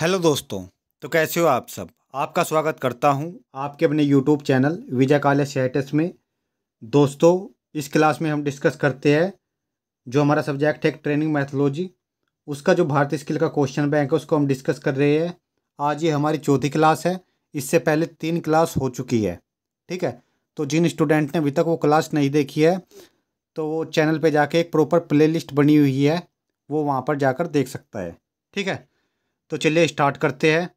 hello दोस्तों तो कैसे हो आप सब आपका स्वागत करता हूं आपके अपने यूट्यूब चैनल विजय कॉलेज सेटस में दोस्तों इस क्लास में हम डिस्कस करते हैं जो हमारा सब्जेक्ट है ट्रेनिंग मैथोलॉजी उसका जो भारतीय स्किल का क्वेश्चन बैंक है उसको हम डिस्कस कर रहे हैं आज ये हमारी चौथी क्लास है इससे पहले तीन क्लास हो चुकी है ठीक है तो जिन स्टूडेंट ने अभी तक वो क्लास नहीं देखी है तो वो चैनल पर जाके एक प्रॉपर प्ले बनी हुई है वो वहाँ पर जाकर देख सकता है ठीक है तो चलिए स्टार्ट करते हैं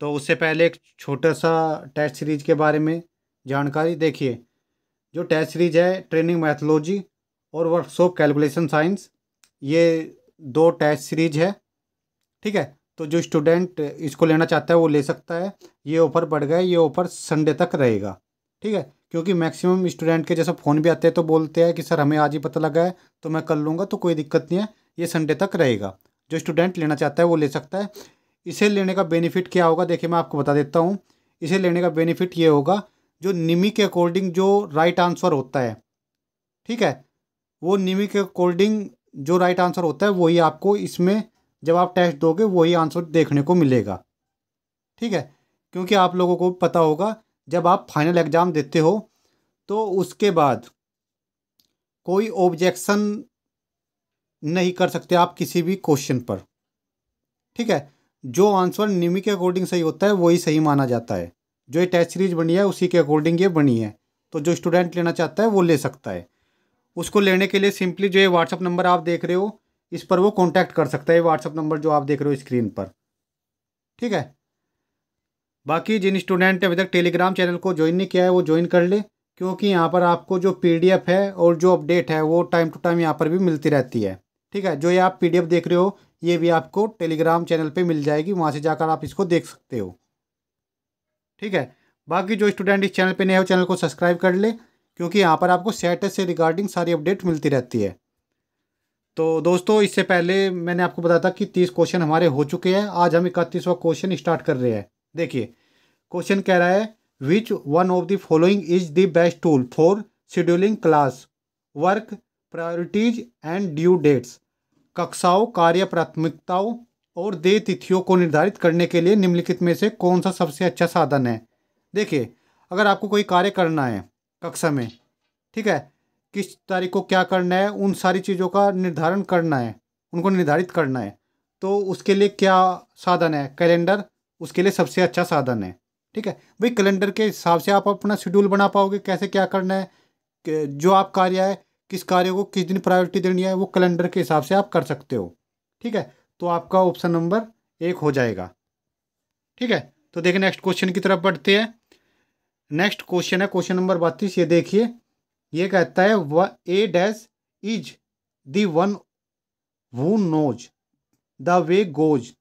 तो उससे पहले एक छोटा सा टेस्ट सीरीज़ के बारे में जानकारी देखिए जो टेस्ट सीरीज़ है ट्रेनिंग मैथोलॉजी और वर्कशॉप कैलकुलेशन साइंस ये दो टेस्ट सीरीज है ठीक है तो जो स्टूडेंट इसको लेना चाहता है वो ले सकता है ये ऑफ़र बढ़ गया ये ऑफ़र संडे तक रहेगा ठीक है क्योंकि मैक्सिमम स्टूडेंट के जैसे फ़ोन भी आते हैं तो बोलते हैं कि सर हमें आज ही पता लगा है तो मैं कर लूँगा तो कोई दिक्कत नहीं है ये संडे तक रहेगा जो स्टूडेंट लेना चाहता है वो ले सकता है इसे लेने का बेनिफिट क्या होगा देखिए मैं आपको बता देता हूँ इसे लेने का बेनिफिट ये होगा जो निमी के अकॉर्डिंग जो राइट आंसर होता है ठीक है वो निमी के अकॉर्डिंग जो राइट आंसर होता है वही आपको इसमें जब आप टेस्ट दोगे वही आंसर देखने को मिलेगा ठीक है क्योंकि आप लोगों को पता होगा जब आप फाइनल एग्ज़ाम देते हो तो उसके बाद कोई ऑब्जेक्शन नहीं कर सकते आप किसी भी क्वेश्चन पर ठीक है जो आंसर निमी के अकॉर्डिंग सही होता है वही सही माना जाता है जो ये टेस्ट सीरीज बनी है उसी के अकॉर्डिंग ये बनी है तो जो स्टूडेंट लेना चाहता है वो ले सकता है उसको लेने के लिए सिंपली जो ये व्हाट्सअप नंबर आप देख रहे हो इस पर वो कॉन्टैक्ट कर सकता है व्हाट्सअप नंबर जो आप देख रहे हो स्क्रीन पर ठीक है बाकी जिन स्टूडेंट ने अभी तक टेलीग्राम चैनल को ज्वाइन नहीं किया है वो ज्वाइन कर ले क्योंकि यहाँ पर आपको जो पीडीएफ है और जो अपडेट है वो टाइम टू टाइम यहाँ पर भी मिलती रहती है ठीक है जो ये आप पीडीएफ देख रहे हो ये भी आपको टेलीग्राम चैनल पे मिल जाएगी वहाँ से जाकर आप इसको देख सकते हो ठीक है बाकी जो स्टूडेंट इस चैनल पे नए हो चैनल को सब्सक्राइब कर ले क्योंकि यहाँ पर आपको सेटस से रिगार्डिंग सारी अपडेट मिलती रहती है तो दोस्तों इससे पहले मैंने आपको बताया था कि तीस क्वेश्चन हमारे हो चुके हैं आज हम इकतीसवा क्वेश्चन स्टार्ट कर रहे हैं देखिए क्वेश्चन कह रहा है which one of the following is the best tool for scheduling class work priorities and due dates कक्षाओं कार्य प्राथमिकताओं और देय तिथियों को निर्धारित करने के लिए निम्नलिखित में से कौन सा सबसे अच्छा साधन है देखिए अगर आपको कोई कार्य करना है कक्षा में ठीक है किस तारीख को क्या करना है उन सारी चीज़ों का निर्धारण करना है उनको निर्धारित करना है तो उसके लिए क्या साधन है कैलेंडर उसके लिए सबसे अच्छा साधन है ठीक है भाई कैलेंडर के हिसाब से आप अपना शेड्यूल बना पाओगे कैसे क्या करना है जो आप कार्य है किस कार्य को किस दिन प्रायोरिटी देनी है वो कैलेंडर के हिसाब से आप कर सकते हो ठीक है तो आपका ऑप्शन नंबर एक हो जाएगा ठीक है तो देखिए नेक्स्ट क्वेश्चन की तरफ बढ़ते हैं नेक्स्ट क्वेश्चन है क्वेश्चन नंबर बत्तीस ये देखिए ये कहता है व A dash is the one who knows the way goes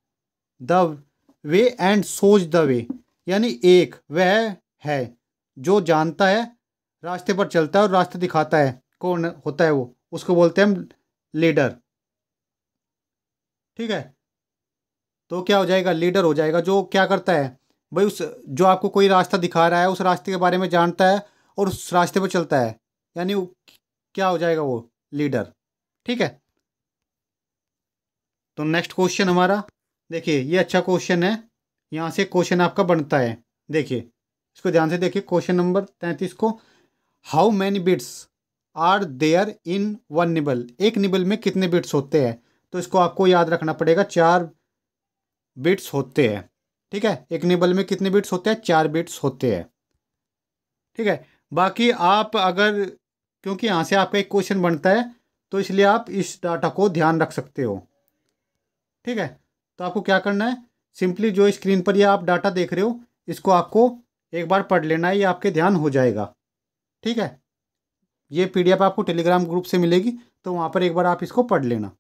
the way and shows the way यानी एक वह है जो जानता है रास्ते पर चलता है और रास्ते दिखाता है कौन होता है वो उसको बोलते हैं हम लीडर ठीक है तो क्या हो जाएगा लीडर हो जाएगा जो क्या करता है भाई उस जो आपको कोई रास्ता दिखा रहा है उस रास्ते के बारे में जानता है और उस रास्ते पर चलता है यानी क्या हो जाएगा वो लीडर ठीक है तो नेक्स्ट क्वेश्चन हमारा देखिए ये अच्छा क्वेश्चन है यहाँ से क्वेश्चन आपका बनता है देखिए इसको ध्यान से देखिए क्वेश्चन नंबर तैंतीस को how many bits are there in one nibble एक निबल में कितने बिट्स होते हैं तो इसको आपको याद रखना पड़ेगा चार बिट्स होते हैं ठीक है एक निबल में कितने बिट्स होते हैं चार बिट्स होते हैं ठीक है बाकी आप अगर क्योंकि यहाँ से आपका एक क्वेश्चन बनता है तो इसलिए आप इस डाटा को ध्यान रख सकते हो ठीक है तो आपको क्या करना है सिंपली जो स्क्रीन पर ये आप डाटा देख रहे हो इसको आपको एक बार पढ़ लेना है ये आपके ध्यान हो जाएगा ठीक है ये पीडीएफ आपको टेलीग्राम ग्रुप से मिलेगी तो वहाँ पर एक बार आप इसको पढ़ लेना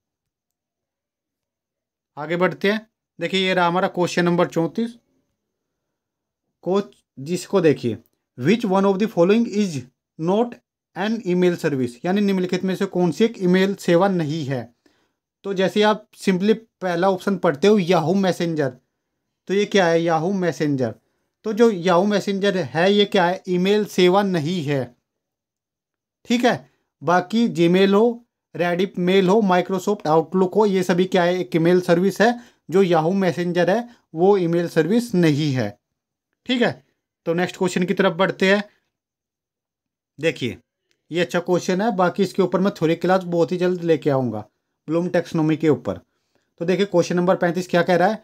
आगे बढ़ते हैं देखिए ये रहा हमारा क्वेश्चन नंबर चौंतीस कोच जिसको देखिए which one of the following is not an email service यानी निम्नलिखित में से कौन सी एक ईमेल सेवा नहीं है तो जैसे आप सिंपली पहला ऑप्शन पढ़ते हो याहू मैसेंजर तो ये क्या है याहू मैसेंजर तो जो याहू मैसेंजर है ये क्या है ईमेल सेवा नहीं है ठीक है बाकी जीमेल हो रेडिप मेल हो माइक्रोसॉफ्ट आउटलुक हो ये सभी क्या है एक ईमेल सर्विस है जो याहू मैसेंजर है वो ईमेल सर्विस नहीं है ठीक है तो नेक्स्ट क्वेश्चन की तरफ बढ़ते हैं देखिए ये अच्छा क्वेश्चन है बाकी इसके ऊपर मैं थोड़ी क्लास बहुत ही जल्द लेके आऊँगा ब्लूम टेक्सोनोमी के ऊपर तो देखिए क्वेश्चन नंबर पैंतीस क्या कह रहा है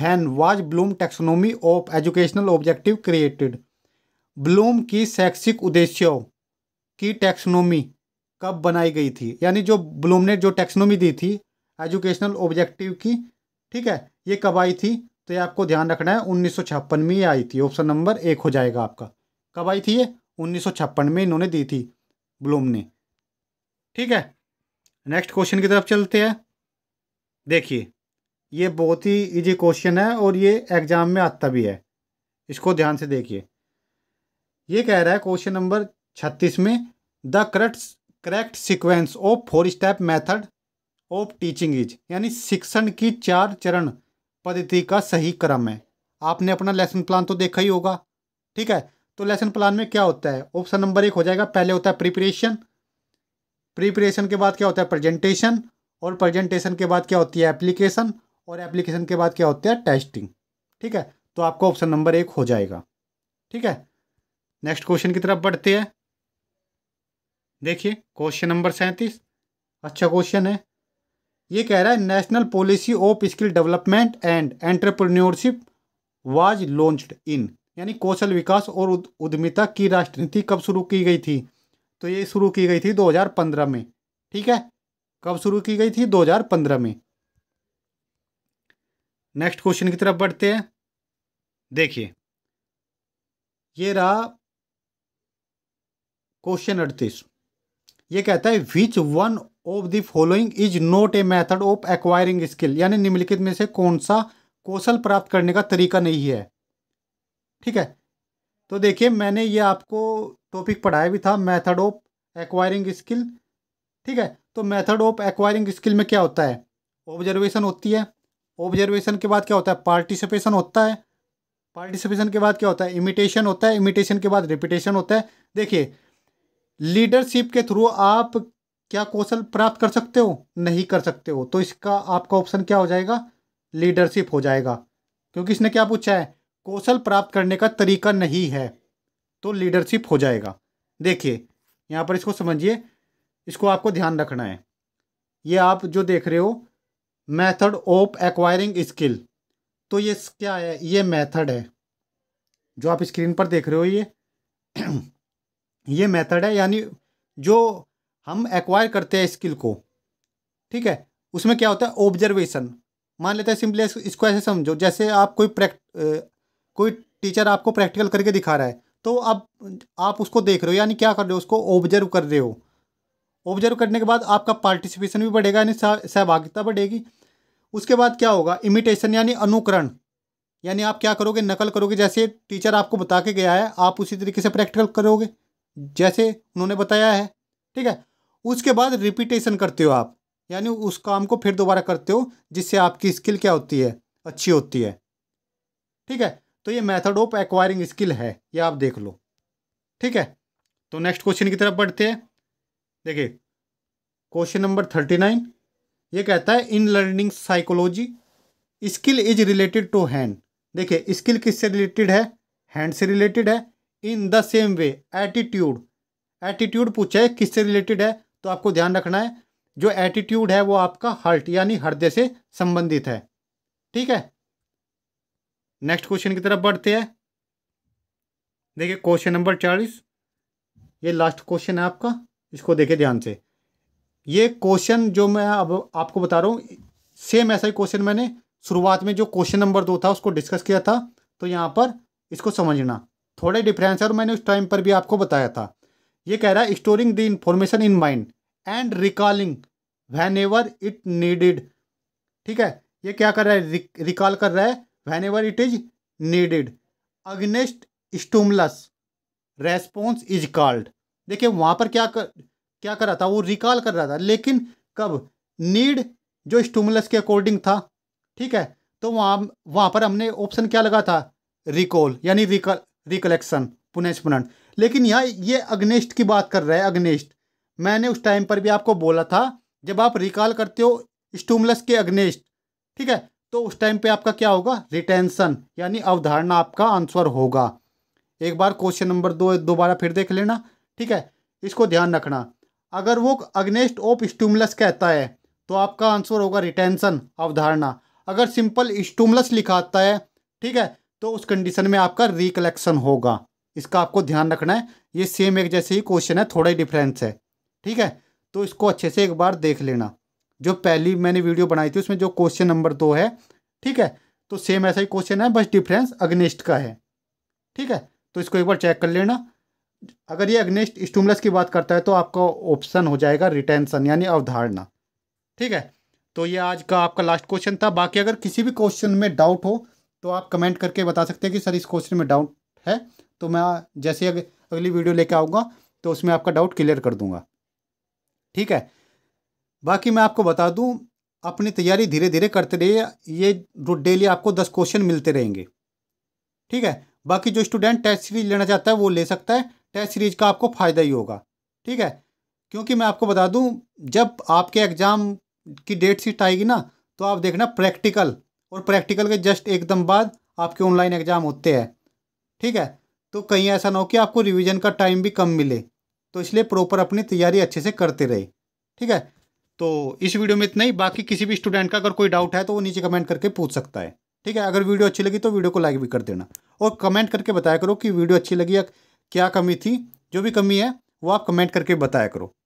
when was Bloom taxonomy of educational objective created Bloom की शैक्षिक उद्देश्यों की टैक्सनोमी कब बनाई गई थी यानी जो ब्लूम ने जो टैक्सनोमी दी थी एजुकेशनल ऑब्जेक्टिव की ठीक है ये कब आई थी तो ये आपको ध्यान रखना है उन्नीस में ये आई थी ऑप्शन नंबर एक हो जाएगा आपका कब आई थी ये उन्नीस में इन्होंने दी थी ब्लूम ने ठीक है नेक्स्ट क्वेश्चन की तरफ चलते हैं देखिए ये बहुत ही इजी क्वेश्चन है और ये एग्जाम में आता भी है इसको ध्यान से देखिए ये कह रहा है क्वेश्चन नंबर छत्तीस में the correct correct sequence of four step method of teaching is यानी शिक्षण की चार चरण पद्धति का सही क्रम है आपने अपना लेसन प्लान तो देखा ही होगा ठीक है तो लेसन प्लान में क्या होता है ऑप्शन नंबर एक हो जाएगा पहले होता है प्रिपरेशन प्रिपरेशन के बाद क्या होता है प्रेजेंटेशन और प्रेजेंटेशन के बाद क्या होती है एप्लीकेशन और एप्लीकेशन के बाद क्या होता है टेस्टिंग ठीक है तो आपका ऑप्शन नंबर एक हो जाएगा ठीक है नेक्स्ट क्वेश्चन की तरफ बढ़ते हैं देखिए क्वेश्चन नंबर सैंतीस अच्छा क्वेश्चन है ये कह रहा है national policy of skill development and entrepreneurship was launched in यानी कौशल विकास और उद्यमिता की राष्ट्रनीति कब शुरू की गई थी तो ये शुरू की गई थी 2015 में ठीक है कब शुरू की गई थी 2015 में नेक्स्ट क्वेश्चन की तरफ बढ़ते हैं देखिए ये रहा क्वेश्चन अड़तीस ये कहता है which one of the following is not a method of acquiring skill यानी निम्नलिखित में से कौन सा कौशल प्राप्त करने का तरीका नहीं है ठीक है तो देखिए मैंने ये आपको टॉपिक पढ़ाया भी था मेथड ऑफ एक्वायरिंग स्किल ठीक है तो मेथड ऑफ एक्वायरिंग स्किल में क्या होता है ऑब्जर्वेशन होती है ऑब्जर्वेशन के बाद क्या होता है पार्टिसिपेशन होता है पार्टिसिपेशन के बाद क्या होता है इमिटेशन होता है इमिटेशन के बाद रिपीटेशन होता है देखिए लीडरशिप के थ्रू आप क्या कौशल प्राप्त कर सकते हो नहीं कर सकते हो तो इसका आपका ऑप्शन क्या हो जाएगा लीडरशिप हो जाएगा क्योंकि इसने क्या पूछा है कौशल प्राप्त करने का तरीका नहीं है तो लीडरशिप हो जाएगा देखिए यहाँ पर इसको समझिए इसको आपको ध्यान रखना है ये आप जो देख रहे हो मेथड ऑफ एक्वायरिंग स्किल तो ये क्या है ये मेथड है जो आप स्क्रीन पर देख रहे हो ये ये मेथड है यानी जो हम एक्वायर करते हैं स्किल को ठीक है उसमें क्या होता है ऑब्जर्वेशन मान लेते हैं सिंपली इसको ऐसे समझो जैसे आप कोई प्रैक्ट कोई टीचर आपको प्रैक्टिकल करके दिखा रहा है तो अब आप उसको देख रहे हो यानी क्या कर रहे हो उसको ऑब्जर्व कर रहे हो ऑब्जर्व करने के बाद आपका पार्टिसिपेशन भी बढ़ेगा यानी सहभागिता बढ़ेगी उसके बाद क्या होगा इमिटेशन यानी अनुकरण यानी आप क्या करोगे नकल करोगे जैसे टीचर आपको बता के गया है आप उसी तरीके से प्रैक्टिकल करोगे जैसे उन्होंने बताया है ठीक है उसके बाद रिपीटेशन करते हो आप यानी उस काम को फिर दोबारा करते हो जिससे आपकी स्किल क्या होती है अच्छी होती है ठीक है तो ये मेथड ऑफ एक्वायरिंग स्किल है ये आप देख लो ठीक है तो नेक्स्ट क्वेश्चन की तरफ बढ़ते हैं देखिए क्वेश्चन नंबर थर्टी नाइन ये कहता है in learning psychology skill is related to hand देखिए स्किल किससे रिलेटेड है हैंड से रिलेटेड है in the same way attitude attitude पूछा है किससे रिलेटेड है तो आपको ध्यान रखना है जो एटीट्यूड है वो आपका हर्ट यानी हृदय से संबंधित है ठीक है नेक्स्ट क्वेश्चन की तरफ बढ़ते हैं देखिए क्वेश्चन नंबर चालीस ये लास्ट क्वेश्चन है आपका इसको देखिए ध्यान से ये क्वेश्चन जो मैं अब आपको बता रहा हूँ सेम ऐसा ही क्वेश्चन मैंने शुरुआत में जो क्वेश्चन नंबर दो था उसको डिस्कस किया था तो यहाँ पर इसको समझना थोड़े डिफरेंस है और मैंने उस टाइम पर भी आपको बताया था ये कह रहा है storing the information in mind and recalling whenever it needed ठीक है ये क्या कर रहा है रिकॉल कर रहा है whenever it is needed against stimulus response is called देखिए वहाँ पर क्या कर क्या कर रहा था वो रिकॉल कर रहा था लेकिन कब नीड जो स्टूमलस के अकॉर्डिंग था ठीक है तो वहाँ वहाँ पर हमने ऑप्शन क्या लगा था रिकॉल यानी रिकॉल रिकलेक्शन पुनः लेकिन यहाँ ये अग्नेस्ट की बात कर रहा है अग्नेस्ट मैंने उस टाइम पर भी आपको बोला था जब आप रिकॉल करते हो स्टूमलस के अग्नेस्ट ठीक है तो उस टाइम पे आपका क्या होगा रिटेंशन यानी अवधारणा आपका आंसर होगा एक बार क्वेश्चन नंबर दो दोबारा फिर देख लेना ठीक है इसको ध्यान रखना अगर वो अग्नेस्ट ऑफ स्टूमलस कहता है तो आपका आंसर होगा रिटेंशन अवधारणा अगर सिंपल स्टूमलस लिखाता है ठीक है तो उस कंडीशन में आपका रिकलेक्शन होगा इसका आपको ध्यान रखना है ये सेम एक जैसे ही क्वेश्चन है थोड़ा ही डिफरेंस है ठीक है तो इसको अच्छे से एक बार देख लेना जो पहली मैंने वीडियो बनाई थी उसमें जो क्वेश्चन नंबर दो है ठीक है तो सेम ऐसा ही क्वेश्चन है बस डिफरेंस अग्निस्ट का है ठीक है तो इसको एक बार चेक कर लेना अगर ये अग्निस्ट स्टूमलस की बात करता है तो आपका ऑप्शन हो जाएगा रिटेंशन यानी अवधारणा ठीक है तो ये आज का आपका लास्ट क्वेश्चन था बाकी अगर किसी भी क्वेश्चन में डाउट हो तो आप कमेंट करके बता सकते हैं कि सर इस क्वेश्चन में डाउट है तो मैं जैसे अग, अगली वीडियो लेके आऊँगा तो उसमें आपका डाउट क्लियर कर दूँगा ठीक है बाकी मैं आपको बता दूँ अपनी तैयारी धीरे धीरे करते रहिए ये डेली आपको दस क्वेश्चन मिलते रहेंगे ठीक है बाकी जो स्टूडेंट टेस्ट सीरीज लेना चाहता है वो ले सकता है टेस्ट सीरीज का आपको फ़ायदा ही होगा ठीक है क्योंकि मैं आपको बता दूं जब आपके एग्ज़ाम की डेट सीट आएगी ना तो आप देखना प्रैक्टिकल और प्रैक्टिकल के जस्ट एकदम बाद आपके ऑनलाइन एग्ज़ाम होते हैं ठीक है तो कहीं ऐसा ना हो कि आपको रिविज़न का टाइम भी कम मिले तो इसलिए प्रॉपर अपनी तैयारी अच्छे से करते रहे ठीक है तो इस वीडियो में इतना ही बाकी किसी भी स्टूडेंट का अगर कोई डाउट है तो वो नीचे कमेंट करके पूछ सकता है ठीक है अगर वीडियो अच्छी लगी तो वीडियो को लाइक भी कर देना और कमेंट करके बताया करो कि वीडियो अच्छी लगी या क्या कमी थी जो भी कमी है वो आप कमेंट करके बताया करो